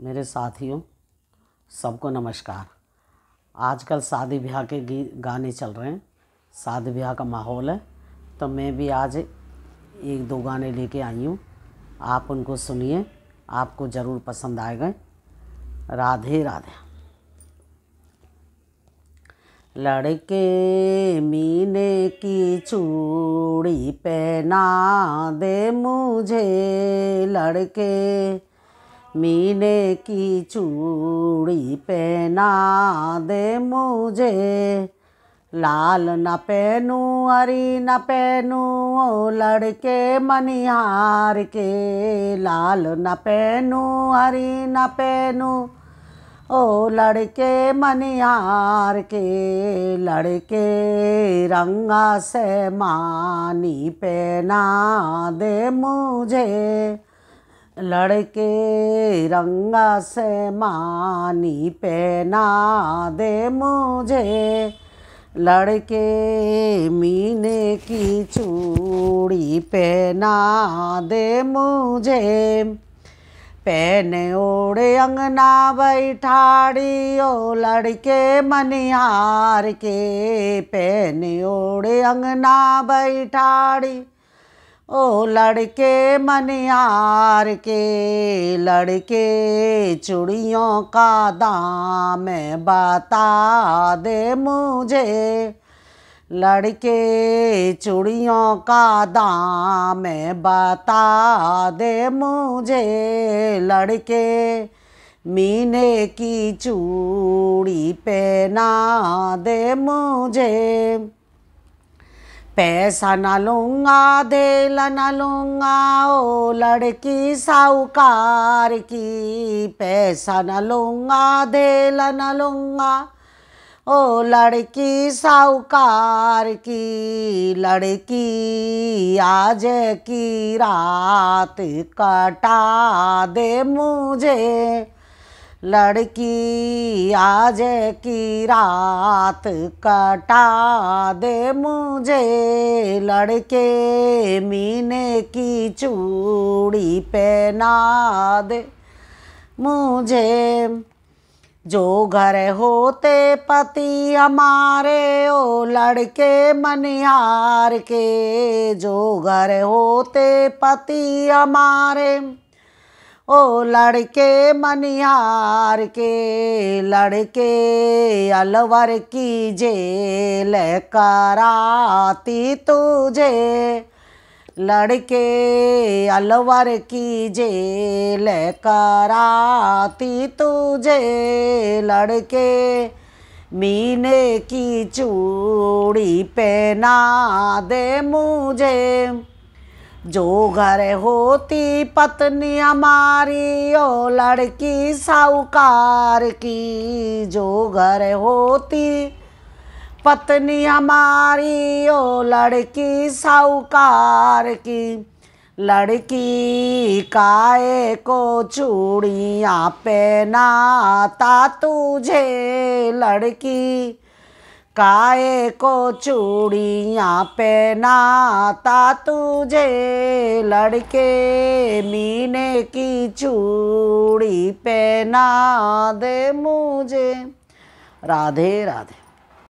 मेरे साथियों सबको नमस्कार आजकल शादी ब्याह के गीत गाने चल रहे हैं शादी ब्याह का माहौल है तो मैं भी आज एक दो गाने लेके आई हूँ आप उनको सुनिए आपको ज़रूर पसंद आएगा राधे राधे लड़के मीने की चूड़ी पहना दे मुझे लड़के मीने की चूड़ी पहना दे मुझे लाल न पहनू हरी न पहनू ओ लड़के मनिहार के लाल न पहनू हरी न पहनू ओ लड़के मनिहार के लड़के रंगा से मानी पहना दे मुझे लड़के रंगा से मानी पहना दे मुझे लड़के मीने की चूड़ी पहना दे मुझे पहने ओढ़े अंगना बैठाड़ी ओ लड़के मनिहार के पहने ओढ़े अंगना बैठाड़ी ओ लड़के मनियार के लड़के चूड़ियों का दाम बता दे मुझे लड़के चूड़ियों का दाम बता दे मुझे लड़के मीने की चूड़ी पहना दे मुझे पैसा ना लूँगा दिल ना लूंगा ओ लड़की साहूकार की पैसा ना लूँगा दिल ना लूँगा ओ लड़की साहूकार की लड़की आज की रात कटा दे मुझे लड़की आज की रात कटा दे मुझे लड़के मीने की चूड़ी पहना दे मुझे जो घर होते पति हमारे ओ लड़के मनिहार के जो घर होते पति हमारे ओ लड़के मनिहार के लड़के अलवर की जे लकाराती तुझे लड़के अलवर की जे लकाराती तुझे लड़के मीने की चूड़ी पहना दे मुझे जो घर होती पत्नी हमारी ओ लड़की साहूकार की जो घर होती पत्नी हमारी ओ लड़की साहूकार की लड़की काए को चूड़ियाँ पहनाता तुझे लड़की काए को चूड़ियाँ पहनाता तुझे लड़के मीने की चूड़ी पहना दे मुझे राधे राधे